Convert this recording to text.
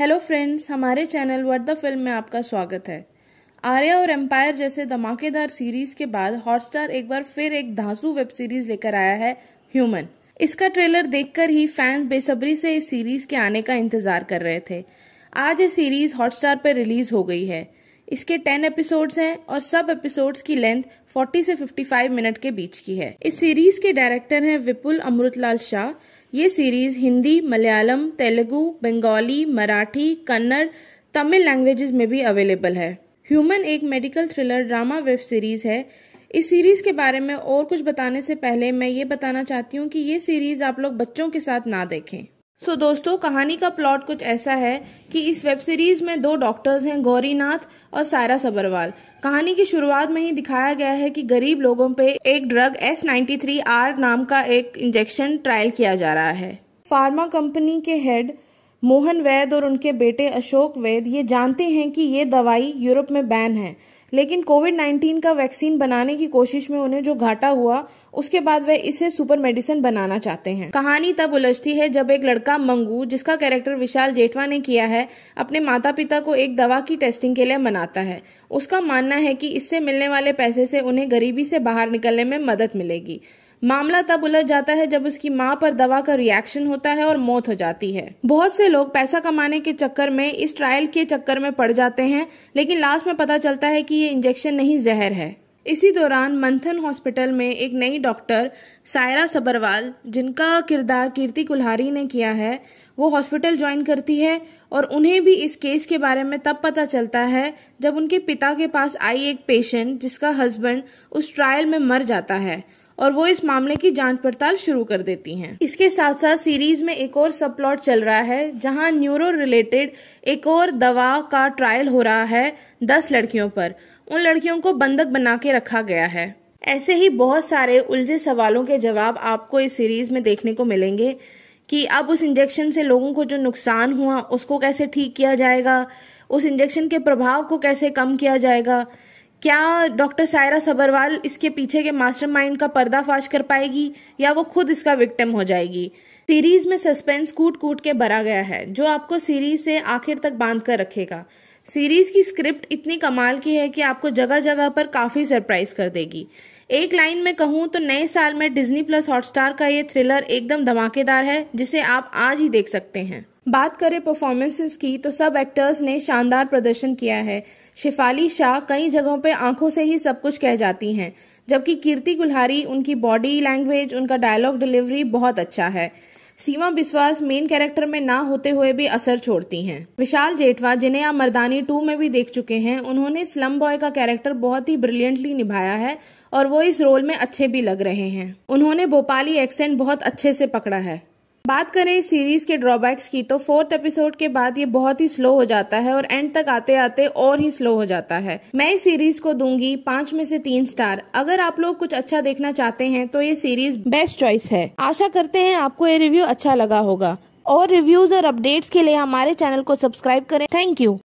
hello friends हमारे channel word the film में आपका स्वागत है आर्या और एम्पायर जैसे धमाकेदार सीरीज के बाद हॉटस्टार एक बार फिर एक धांसू वेब सीरीज लेकर आया है ह्यूमन इसका ट्रेलर देखकर ही फैंस बेसब्री से इस सीरीज के आने का इंतजार कर रहे थे आज ये सीरीज हॉटस्टार पर रिलीज हो गई है इसके टेन एपिसोड्स हैं और सब एपिसोड्स की लेंथ 40 से 55 मिनट के बीच की है इस सीरीज के डायरेक्टर हैं विपुल अमृतलाल शाह ये सीरीज़ हिंदी मलयालम तेलुगु बंगाली मराठी कन्नड़ तमिल लैंग्वेजेस में भी अवेलेबल है ह्यूमन एक medical thriller drama web series है इस सीरीज़ के बारे में और कुछ बताने से पहले मैं ये बताना चाहती हूँ कि ये सीरीज़ आप लोग बच्चों के साथ ना देखें सो so, दोस्तों कहानी का प्लॉट कुछ ऐसा है कि इस वेब सीरीज़ में दो डॉक्टर्स हैं गौरीनाथ और सायरा सबरवाल कहानी की शुरुआत में ही दिखाया गया है कि गरीब लोगों पे एक drug S ninety three R नाम का एक इंजेक्शन ट्रायल किया जा रहा है फार्मा कंपनी के हेड मोहन वैद और उनके बेटे अशोक वैद ये जानते हैं कि ये दवाई यूरोप में बैन है लेकिन कोविड 19 का वैक्सीन बनाने की कोशिश में उन्हें जो घाटा हुआ उसके बाद वह इसे सुपर मेडिसिन बनाना चाहते हैं कहानी तब उलझती है जब एक लड़का मंगू जिसका कैरेक्टर विशाल जेठवा ने किया है अपने माता पिता को एक दवा की टेस्टिंग के लिए मनाता है उसका मानना है कि इससे मिलने वाले पैसे से उन्हें गरीबी से बाहर निकलने में मदद मिलेगी मामला तब उलझ जाता है जब उसकी माँ पर दवा का रिएक्शन होता है और मौत हो जाती है बहुत से लोग पैसा कमाने के चक्कर में इस ट्रायल के चक्कर में पड़ जाते हैं लेकिन लास्ट में पता चलता है कि ये इंजेक्शन नहीं जहर है इसी दौरान मंथन हॉस्पिटल में एक नई डॉक्टर सायरा सबरवाल जिनका किरदार कीर्ति कुल्हारी ने किया है वो हॉस्पिटल ज्वाइन करती है और उन्हें भी इस केस के बारे में तब पता चलता है जब उनके पिता के पास आई एक पेशेंट जिसका हस्बैंड उस ट्रायल में मर जाता है और वो इस मामले की जांच पड़ताल शुरू कर देती हैं इसके साथ साथ सीरीज में एक और सब प्लॉट चल रहा है जहां न्यूरो रिलेटेड एक और दवा का ट्रायल हो रहा है दस लड़कियों पर उन लड़कियों को बंधक बना के रखा गया है ऐसे ही बहुत सारे उलझे सवालों के जवाब आपको इस सीरीज में देखने को मिलेंगे कि अब उस इंजेक्शन से लोगों को जो नुकसान हुआ उसको कैसे ठीक किया जाएगा उस इंजेक्शन के प्रभाव को कैसे कम किया जाएगा क्या डॉक्टर सायरा सबरवाल इसके पीछे के मास्टरमाइंड का पर्दाफाश कर पाएगी या वो खुद इसका विक्टिम हो जाएगी सीरीज में सस्पेंस कूट कूट के भरा गया है जो आपको सीरीज से आखिर तक बांध कर रखेगा सीरीज की स्क्रिप्ट इतनी कमाल की है कि आपको जगह जगह पर काफी सरप्राइज कर देगी एक लाइन में कहूँ तो नए साल में डिज्नी प्लस हॉटस्टार का ये थ्रिलर एकदम धमाकेदार है जिसे आप आज ही देख सकते हैं बात करें परफॉर्मेंसेस की तो सब एक्टर्स ने शानदार प्रदर्शन किया है शिफाली शाह कई जगहों पे आंखों से ही सब कुछ कह जाती हैं जबकि कीर्ति गुल्हारी उनकी बॉडी लैंग्वेज उनका डायलॉग डिलीवरी बहुत अच्छा है सीमा बिस्वास मेन कैरेक्टर में ना होते हुए भी असर छोड़ती हैं विशाल जेठवा जिन्हें आप मर्दानी टू में भी देख चुके हैं उन्होंने स्लम बॉय का कैरेक्टर बहुत ही ब्रिलियंटली निभाया है और वो इस रोल में अच्छे भी लग रहे हैं उन्होंने भोपाली एक्सेंट बहुत अच्छे से पकड़ा है बात करें इस सीरीज़ के ड्रॉबैक्स की तो फोर्थ एपिसोड के बाद ये बहुत ही स्लो हो जाता है और एंड तक आते आते और ही स्लो हो जाता है मैं इस सीरीज को दूंगी पांच में से तीन स्टार अगर आप लोग कुछ अच्छा देखना चाहते हैं तो ये सीरीज बेस्ट चॉइस है आशा करते हैं आपको ये रिव्यू अच्छा लगा होगा और रिव्यूज और अपडेट्स के लिए हमारे चैनल को सब्सक्राइब करें थैंक यू